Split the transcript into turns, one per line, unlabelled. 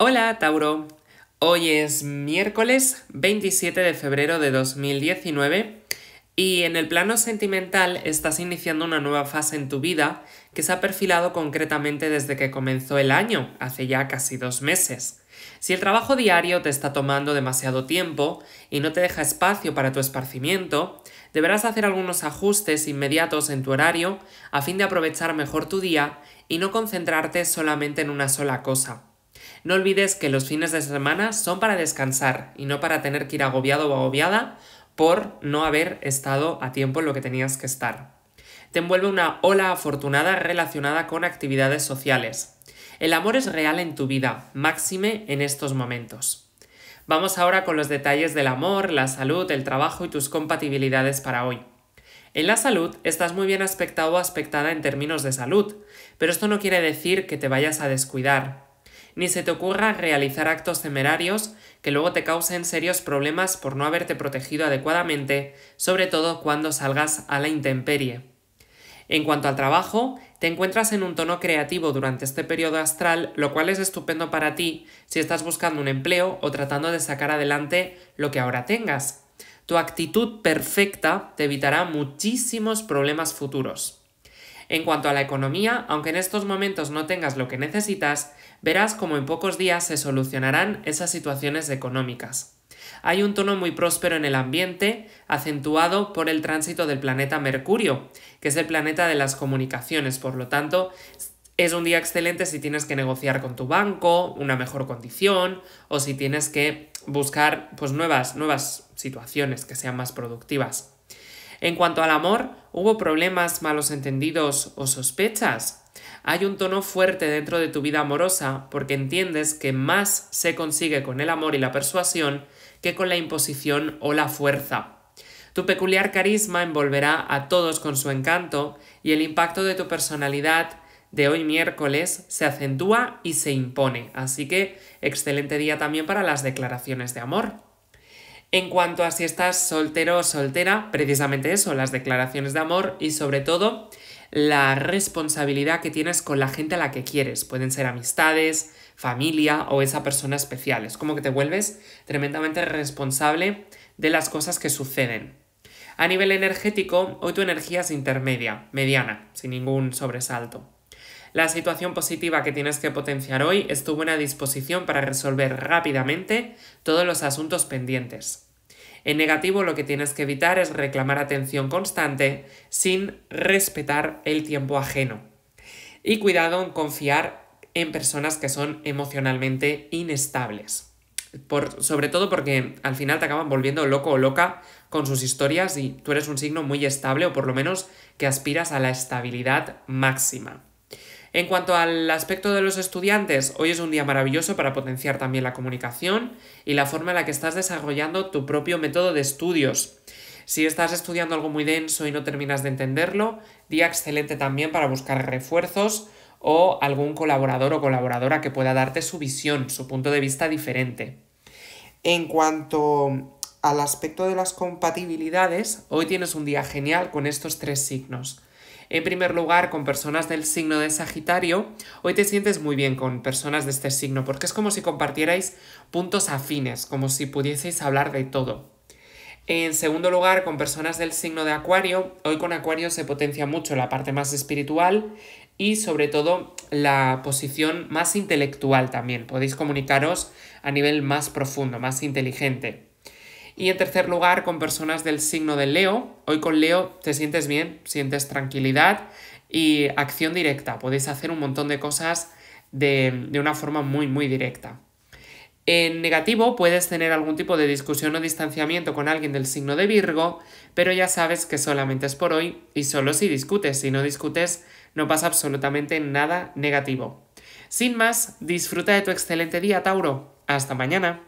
Hola Tauro, hoy es miércoles 27 de febrero de 2019 y en el plano sentimental estás iniciando una nueva fase en tu vida que se ha perfilado concretamente desde que comenzó el año, hace ya casi dos meses. Si el trabajo diario te está tomando demasiado tiempo y no te deja espacio para tu esparcimiento, deberás hacer algunos ajustes inmediatos en tu horario a fin de aprovechar mejor tu día y no concentrarte solamente en una sola cosa. No olvides que los fines de semana son para descansar y no para tener que ir agobiado o agobiada por no haber estado a tiempo en lo que tenías que estar. Te envuelve una ola afortunada relacionada con actividades sociales. El amor es real en tu vida, máxime en estos momentos. Vamos ahora con los detalles del amor, la salud, el trabajo y tus compatibilidades para hoy. En la salud estás muy bien aspectado o aspectada en términos de salud, pero esto no quiere decir que te vayas a descuidar ni se te ocurra realizar actos temerarios que luego te causen serios problemas por no haberte protegido adecuadamente, sobre todo cuando salgas a la intemperie. En cuanto al trabajo, te encuentras en un tono creativo durante este periodo astral, lo cual es estupendo para ti si estás buscando un empleo o tratando de sacar adelante lo que ahora tengas. Tu actitud perfecta te evitará muchísimos problemas futuros. En cuanto a la economía, aunque en estos momentos no tengas lo que necesitas, verás como en pocos días se solucionarán esas situaciones económicas. Hay un tono muy próspero en el ambiente, acentuado por el tránsito del planeta Mercurio, que es el planeta de las comunicaciones, por lo tanto, es un día excelente si tienes que negociar con tu banco una mejor condición o si tienes que buscar pues, nuevas, nuevas situaciones que sean más productivas. En cuanto al amor, ¿hubo problemas, malos entendidos o sospechas? Hay un tono fuerte dentro de tu vida amorosa porque entiendes que más se consigue con el amor y la persuasión que con la imposición o la fuerza. Tu peculiar carisma envolverá a todos con su encanto y el impacto de tu personalidad de hoy miércoles se acentúa y se impone. Así que excelente día también para las declaraciones de amor. En cuanto a si estás soltero o soltera, precisamente eso, las declaraciones de amor y sobre todo la responsabilidad que tienes con la gente a la que quieres. Pueden ser amistades, familia o esa persona especial. Es como que te vuelves tremendamente responsable de las cosas que suceden. A nivel energético, hoy tu energía es intermedia, mediana, sin ningún sobresalto. La situación positiva que tienes que potenciar hoy es tu buena disposición para resolver rápidamente todos los asuntos pendientes. En negativo lo que tienes que evitar es reclamar atención constante sin respetar el tiempo ajeno. Y cuidado en confiar en personas que son emocionalmente inestables. sobre todo porque al final te acaban volviendo loco o loca con sus historias y tú eres un signo muy estable o por lo menos que aspiras a la estabilidad máxima. En cuanto al aspecto de los estudiantes, hoy es un día maravilloso para potenciar también la comunicación y la forma en la que estás desarrollando tu propio método de estudios. Si estás estudiando algo muy denso y no terminas de entenderlo, día excelente también para buscar refuerzos o algún colaborador o colaboradora que pueda darte su visión, su punto de vista diferente. En cuanto al aspecto de las compatibilidades, hoy tienes un día genial con estos tres signos. En primer lugar, con personas del signo de Sagitario, hoy te sientes muy bien con personas de este signo, porque es como si compartierais puntos afines, como si pudieseis hablar de todo. En segundo lugar, con personas del signo de Acuario, hoy con Acuario se potencia mucho la parte más espiritual y sobre todo la posición más intelectual también. Podéis comunicaros a nivel más profundo, más inteligente. Y en tercer lugar, con personas del signo de Leo. Hoy con Leo te sientes bien, sientes tranquilidad y acción directa. Podéis hacer un montón de cosas de, de una forma muy, muy directa. En negativo puedes tener algún tipo de discusión o distanciamiento con alguien del signo de Virgo, pero ya sabes que solamente es por hoy y solo si discutes. Si no discutes, no pasa absolutamente nada negativo. Sin más, disfruta de tu excelente día, Tauro. Hasta mañana.